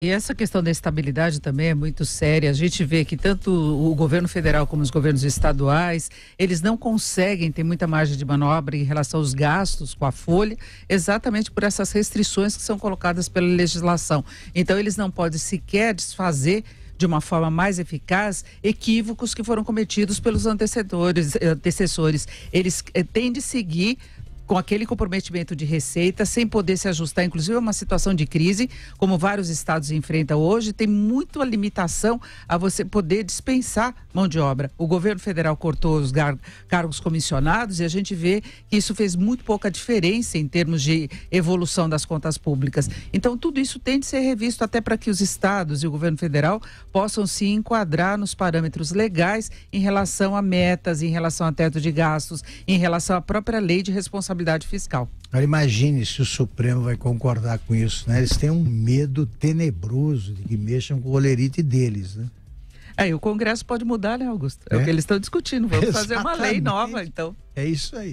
E essa questão da estabilidade também é muito séria. A gente vê que tanto o governo federal como os governos estaduais, eles não conseguem ter muita margem de manobra em relação aos gastos com a folha, exatamente por essas restrições que são colocadas pela legislação. Então eles não podem sequer desfazer de uma forma mais eficaz equívocos que foram cometidos pelos antecessores. Eles eh, têm de seguir com aquele comprometimento de receita, sem poder se ajustar, inclusive a é uma situação de crise, como vários estados enfrentam hoje, tem muito a limitação a você poder dispensar mão de obra. O governo federal cortou os cargos comissionados e a gente vê que isso fez muito pouca diferença em termos de evolução das contas públicas. Então, tudo isso tem de ser revisto até para que os estados e o governo federal possam se enquadrar nos parâmetros legais em relação a metas, em relação a teto de gastos, em relação à própria lei de responsabilidade responsabilidade fiscal. Agora imagine se o Supremo vai concordar com isso, né? Eles têm um medo tenebroso de que mexam com o olerite deles, né? É, o Congresso pode mudar, né, Augusto? É, é o que eles estão discutindo. Vamos Exatamente. fazer uma lei nova, então. É isso aí.